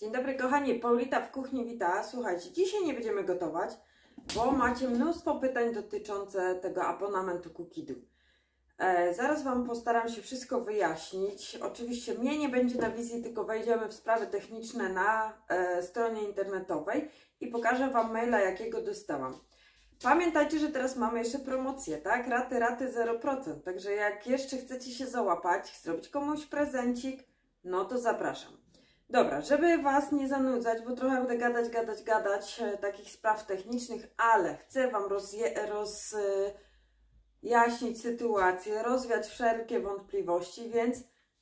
Dzień dobry kochani, Paulita w kuchni wita. Słuchajcie, dzisiaj nie będziemy gotować, bo macie mnóstwo pytań dotyczące tego abonamentu Kukidu. E, zaraz Wam postaram się wszystko wyjaśnić. Oczywiście mnie nie będzie na wizji, tylko wejdziemy w sprawy techniczne na e, stronie internetowej i pokażę Wam maila, jakiego dostałam. Pamiętajcie, że teraz mamy jeszcze promocję, tak? Raty, raty 0%. Także jak jeszcze chcecie się załapać, zrobić komuś prezencik, no to zapraszam. Dobra, żeby Was nie zanudzać, bo trochę będę gadać, gadać, gadać e, takich spraw technicznych, ale chcę Wam rozjaśnić roz, e, sytuację, rozwiać wszelkie wątpliwości, więc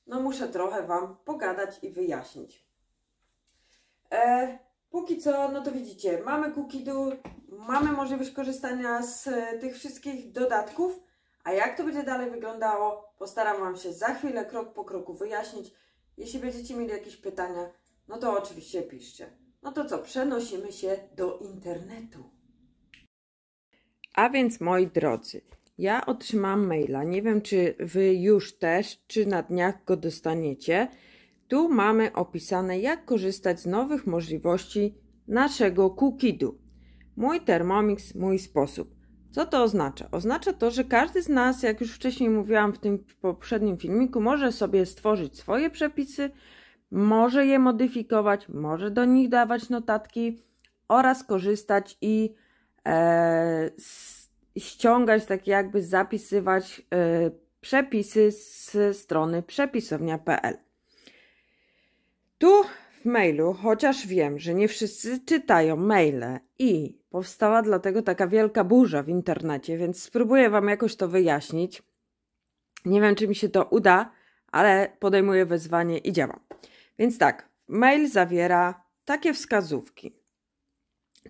no muszę trochę Wam pogadać i wyjaśnić. E, póki co, no to widzicie, mamy Kukidu, mamy możliwość korzystania z e, tych wszystkich dodatków, a jak to będzie dalej wyglądało, postaram Wam się za chwilę, krok po kroku wyjaśnić, jeśli będziecie mieli jakieś pytania, no to oczywiście piszcie. No to co, przenosimy się do internetu. A więc moi drodzy, ja otrzymam maila. Nie wiem, czy wy już też, czy na dniach go dostaniecie. Tu mamy opisane, jak korzystać z nowych możliwości naszego Kukidu. Mój Thermomix, mój sposób. Co to oznacza? Oznacza to, że każdy z nas, jak już wcześniej mówiłam w tym poprzednim filmiku, może sobie stworzyć swoje przepisy, może je modyfikować, może do nich dawać notatki oraz korzystać i e, ściągać, tak jakby zapisywać e, przepisy z strony przepisownia.pl. Tu mailu, chociaż wiem, że nie wszyscy czytają maile i powstała dlatego taka wielka burza w internecie, więc spróbuję Wam jakoś to wyjaśnić. Nie wiem, czy mi się to uda, ale podejmuję wezwanie i działam. Więc tak, mail zawiera takie wskazówki: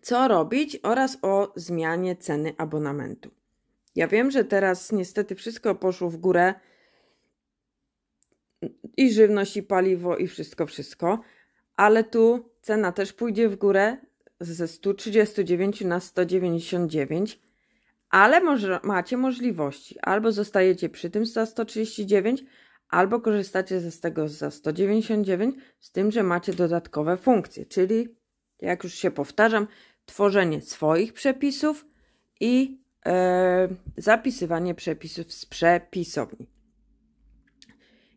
co robić oraz o zmianie ceny abonamentu. Ja wiem, że teraz niestety wszystko poszło w górę i żywność, i paliwo, i wszystko, wszystko ale tu cena też pójdzie w górę ze 139 na 199, ale może, macie możliwości. Albo zostajecie przy tym za 139, albo korzystacie z tego za 199, z tym, że macie dodatkowe funkcje, czyli, jak już się powtarzam, tworzenie swoich przepisów i e, zapisywanie przepisów z przepisowni.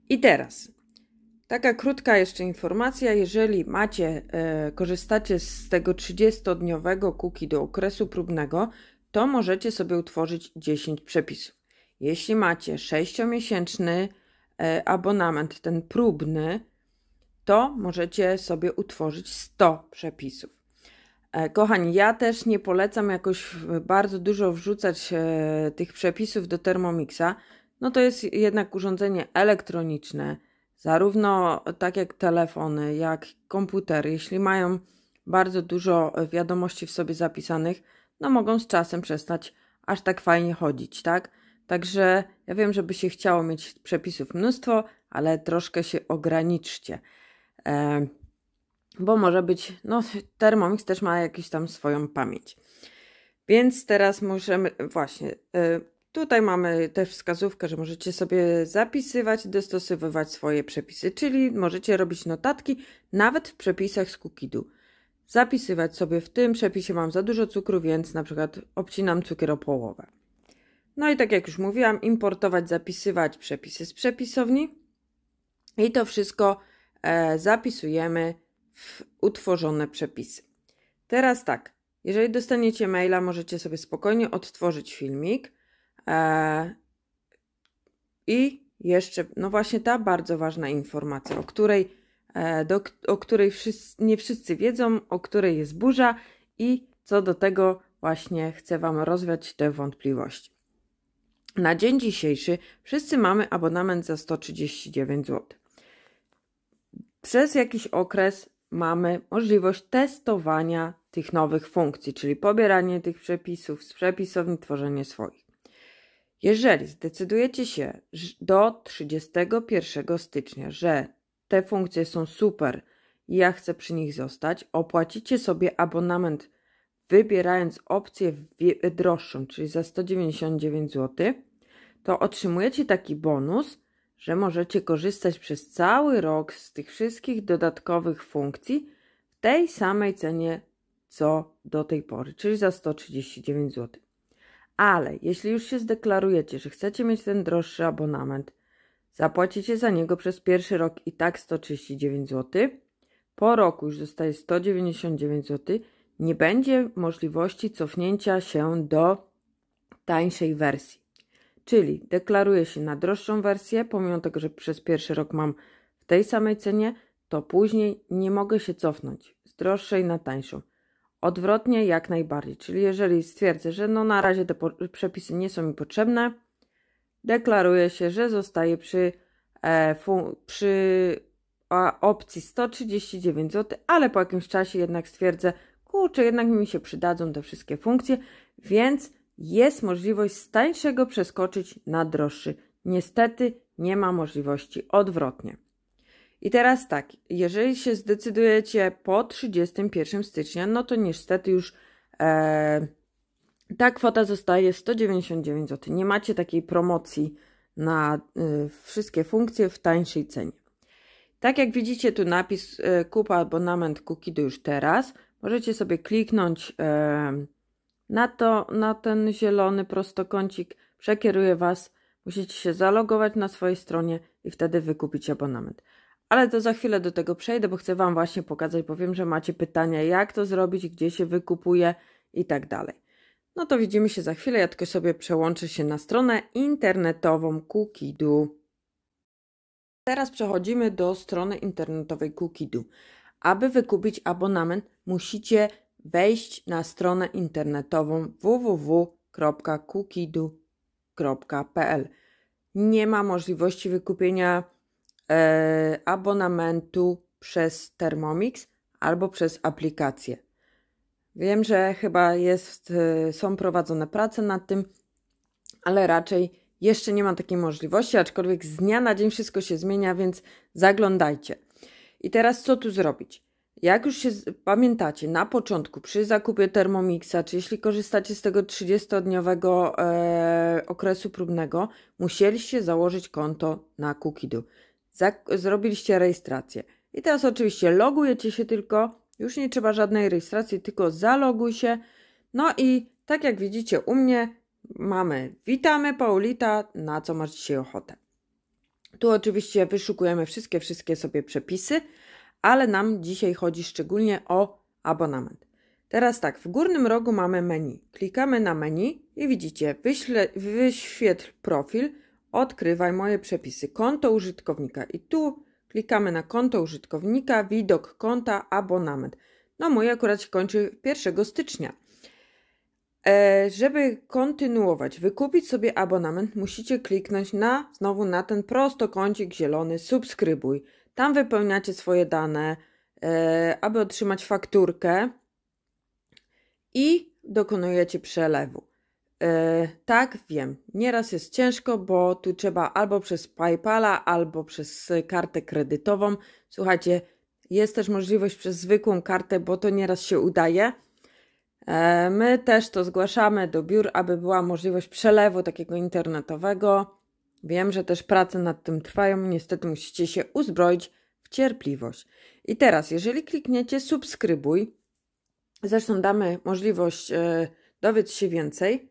I teraz Taka krótka jeszcze informacja, jeżeli macie, e, korzystacie z tego 30-dniowego cookie do okresu próbnego, to możecie sobie utworzyć 10 przepisów. Jeśli macie 6-miesięczny e, abonament, ten próbny, to możecie sobie utworzyć 100 przepisów. E, kochani, ja też nie polecam jakoś bardzo dużo wrzucać e, tych przepisów do Thermomixa. No to jest jednak urządzenie elektroniczne zarówno e, tak jak telefony, jak komputery, jeśli mają bardzo dużo e, wiadomości w sobie zapisanych, no mogą z czasem przestać aż tak fajnie chodzić, tak? Także ja wiem, żeby się chciało mieć przepisów mnóstwo, ale troszkę się ograniczcie. E, bo może być, no Thermomix też ma jakąś tam swoją pamięć. Więc teraz możemy, właśnie, e, Tutaj mamy też wskazówkę, że możecie sobie zapisywać, dostosowywać swoje przepisy, czyli możecie robić notatki nawet w przepisach z kukidu. Zapisywać sobie w tym przepisie mam za dużo cukru, więc na przykład obcinam cukier o połowę. No i tak jak już mówiłam, importować, zapisywać przepisy z przepisowni i to wszystko e, zapisujemy w utworzone przepisy. Teraz tak, jeżeli dostaniecie maila, możecie sobie spokojnie odtworzyć filmik E, I jeszcze, no właśnie ta bardzo ważna informacja, o której, e, do, o której wszyscy, nie wszyscy wiedzą, o której jest burza i co do tego właśnie chcę Wam rozwiać te wątpliwości. Na dzień dzisiejszy wszyscy mamy abonament za 139 zł. Przez jakiś okres mamy możliwość testowania tych nowych funkcji, czyli pobieranie tych przepisów z przepisowni, tworzenie swoich. Jeżeli zdecydujecie się do 31 stycznia, że te funkcje są super i ja chcę przy nich zostać, opłacicie sobie abonament wybierając opcję droższą, czyli za 199 zł, to otrzymujecie taki bonus, że możecie korzystać przez cały rok z tych wszystkich dodatkowych funkcji w tej samej cenie co do tej pory, czyli za 139 zł. Ale jeśli już się zdeklarujecie, że chcecie mieć ten droższy abonament, zapłacicie za niego przez pierwszy rok i tak 139 zł, po roku już zostaje 199 zł, nie będzie możliwości cofnięcia się do tańszej wersji. Czyli deklaruję się na droższą wersję, pomimo tego, że przez pierwszy rok mam w tej samej cenie, to później nie mogę się cofnąć z droższej na tańszą. Odwrotnie jak najbardziej. Czyli jeżeli stwierdzę, że no na razie te przepisy nie są mi potrzebne, deklaruje się, że zostaje przy, e, przy opcji 139 zł, ale po jakimś czasie jednak stwierdzę, kurczę, jednak mi się przydadzą te wszystkie funkcje, więc jest możliwość z tańszego przeskoczyć na droższy. Niestety nie ma możliwości odwrotnie. I teraz tak, jeżeli się zdecydujecie po 31 stycznia, no to niestety już e, ta kwota zostaje 199 zł. Nie macie takiej promocji na y, wszystkie funkcje w tańszej cenie. Tak jak widzicie tu napis y, e, kup abonament Kukidu już teraz, możecie sobie kliknąć e, na, to, na ten zielony prostokącik, przekieruje Was, musicie się zalogować na swojej stronie i wtedy wykupić abonament. Ale to za chwilę do tego przejdę, bo chcę Wam właśnie pokazać, bo wiem, że macie pytania, jak to zrobić, gdzie się wykupuje i tak dalej. No to widzimy się za chwilę, ja tylko sobie przełączę się na stronę internetową KukiDo. Teraz przechodzimy do strony internetowej KukiDo. Aby wykupić abonament, musicie wejść na stronę internetową www.kuki.do.pl. Nie ma możliwości wykupienia E, abonamentu przez Thermomix albo przez aplikację. Wiem, że chyba jest, e, są prowadzone prace nad tym, ale raczej jeszcze nie ma takiej możliwości, aczkolwiek z dnia na dzień wszystko się zmienia, więc zaglądajcie. I teraz co tu zrobić? Jak już się pamiętacie, na początku przy zakupie Thermomixa, czy jeśli korzystacie z tego 30-dniowego e, okresu próbnego, musieliście założyć konto na Cookidoo zrobiliście rejestrację. I teraz oczywiście logujecie się tylko, już nie trzeba żadnej rejestracji, tylko zaloguj się. No i tak jak widzicie u mnie mamy witamy Paulita, na co masz dzisiaj ochotę. Tu oczywiście wyszukujemy wszystkie, wszystkie sobie przepisy, ale nam dzisiaj chodzi szczególnie o abonament. Teraz tak, w górnym rogu mamy menu. Klikamy na menu i widzicie, wyśle, wyświetl profil, Odkrywaj moje przepisy. Konto użytkownika. I tu klikamy na konto użytkownika, widok konta, abonament. No mój akurat się kończy 1 stycznia. E, żeby kontynuować, wykupić sobie abonament, musicie kliknąć na znowu na ten prostokącik zielony subskrybuj. Tam wypełniacie swoje dane, e, aby otrzymać fakturkę i dokonujecie przelewu. E, tak, wiem. Nieraz jest ciężko, bo tu trzeba albo przez PayPala, albo przez kartę kredytową. Słuchajcie, jest też możliwość przez zwykłą kartę, bo to nieraz się udaje. E, my też to zgłaszamy do biur, aby była możliwość przelewu takiego internetowego. Wiem, że też prace nad tym trwają. Niestety musicie się uzbroić w cierpliwość. I teraz, jeżeli klikniecie subskrybuj, zresztą damy możliwość e, dowiedz się więcej,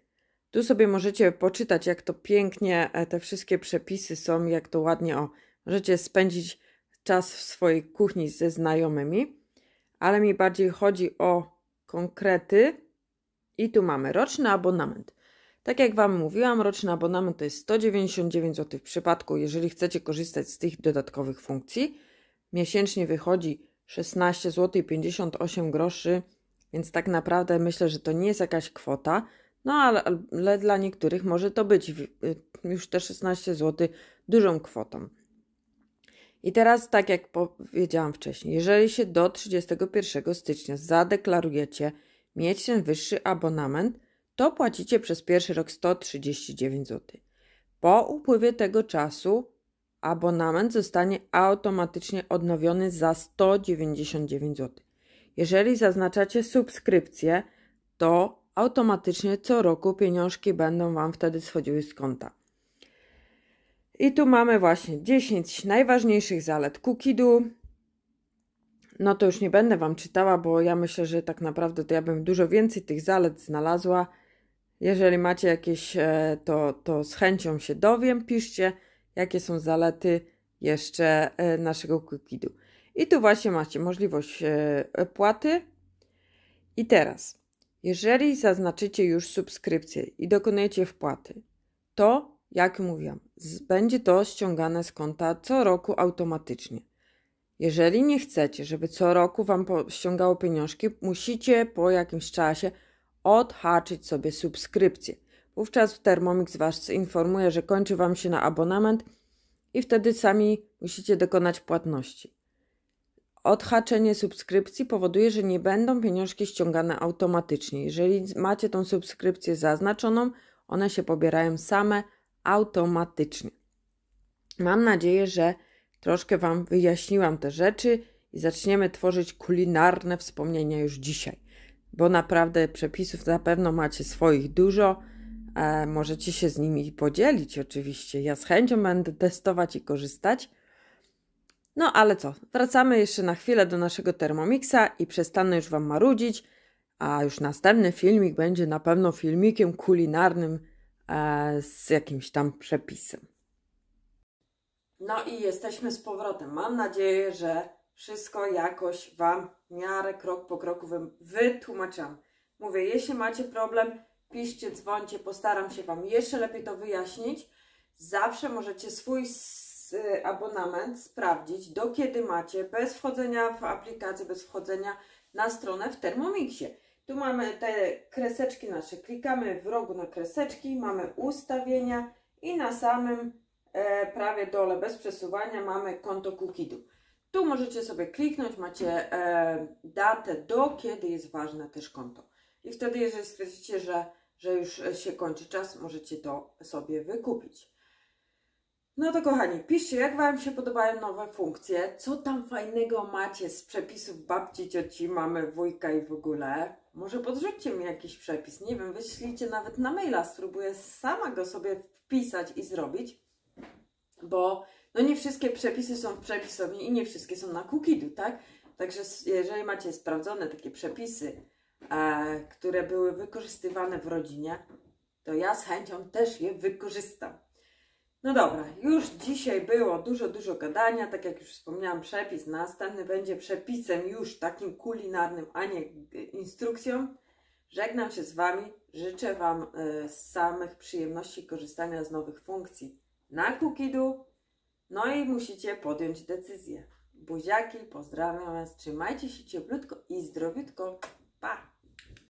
tu sobie możecie poczytać, jak to pięknie e, te wszystkie przepisy są, jak to ładnie o. Możecie spędzić czas w swojej kuchni ze znajomymi, ale mi bardziej chodzi o konkrety. I tu mamy roczny abonament. Tak jak Wam mówiłam, roczny abonament to jest 199 zł w przypadku, jeżeli chcecie korzystać z tych dodatkowych funkcji. Miesięcznie wychodzi 16 zł 58 groszy, więc tak naprawdę myślę, że to nie jest jakaś kwota. No ale, ale dla niektórych może to być y, już te 16 zł dużą kwotą. I teraz, tak jak powiedziałam wcześniej, jeżeli się do 31 stycznia zadeklarujecie mieć ten wyższy abonament, to płacicie przez pierwszy rok 139 zł. Po upływie tego czasu abonament zostanie automatycznie odnowiony za 199 zł. Jeżeli zaznaczacie subskrypcję, to automatycznie co roku pieniążki będą Wam wtedy schodziły z konta. I tu mamy właśnie 10 najważniejszych zalet Kukidu. No to już nie będę Wam czytała, bo ja myślę, że tak naprawdę to ja bym dużo więcej tych zalet znalazła. Jeżeli macie jakieś, e, to, to z chęcią się dowiem. Piszcie, jakie są zalety jeszcze e, naszego Kukidu. I tu właśnie macie możliwość e, płaty I teraz jeżeli zaznaczycie już subskrypcję i dokonujecie wpłaty, to, jak mówiłam, będzie to ściągane z konta co roku automatycznie. Jeżeli nie chcecie, żeby co roku Wam ściągało pieniążki, musicie po jakimś czasie odhaczyć sobie subskrypcję. Wówczas Thermomix Was informuje, że kończy Wam się na abonament i wtedy sami musicie dokonać płatności. Odhaczenie subskrypcji powoduje, że nie będą pieniążki ściągane automatycznie. Jeżeli macie tą subskrypcję zaznaczoną, one się pobierają same automatycznie. Mam nadzieję, że troszkę Wam wyjaśniłam te rzeczy i zaczniemy tworzyć kulinarne wspomnienia już dzisiaj, bo naprawdę przepisów na pewno macie swoich dużo. E, możecie się z nimi podzielić, oczywiście. Ja z chęcią będę testować i korzystać. No ale co, wracamy jeszcze na chwilę do naszego Thermomixa i przestanę już Wam marudzić, a już następny filmik będzie na pewno filmikiem kulinarnym e, z jakimś tam przepisem. No i jesteśmy z powrotem. Mam nadzieję, że wszystko jakoś Wam w miarę krok po kroku wytłumaczyłam. Mówię, jeśli macie problem, piszcie, dzwońcie, postaram się Wam jeszcze lepiej to wyjaśnić. Zawsze możecie swój abonament sprawdzić, do kiedy macie, bez wchodzenia w aplikację, bez wchodzenia na stronę w Thermomixie. Tu mamy te kreseczki nasze, klikamy w rogu na kreseczki, mamy ustawienia i na samym e, prawie dole, bez przesuwania, mamy konto Kukidu. Tu możecie sobie kliknąć, macie e, datę, do kiedy jest ważne też konto. I wtedy, jeżeli stwierdzicie, że, że już się kończy czas, możecie to sobie wykupić. No to kochani, piszcie, jak Wam się podobają nowe funkcje, co tam fajnego macie z przepisów babci, cioci, mamy, wujka i w ogóle. Może podrzućcie mi jakiś przepis, nie wiem, wyślijcie nawet na maila, spróbuję sama go sobie wpisać i zrobić, bo no nie wszystkie przepisy są w przepisowni i nie wszystkie są na Cookidu, tak? Także jeżeli macie sprawdzone takie przepisy, e, które były wykorzystywane w rodzinie, to ja z chęcią też je wykorzystam. No dobra, już dzisiaj było dużo, dużo gadania, tak jak już wspomniałam, przepis następny będzie przepisem już takim kulinarnym, a nie y, instrukcją. Żegnam się z Wami, życzę Wam y, samych przyjemności korzystania z nowych funkcji na Kukidu, no i musicie podjąć decyzję. Buziaki, pozdrawiam Was, trzymajcie się cieplutko i zdrowiutko, pa!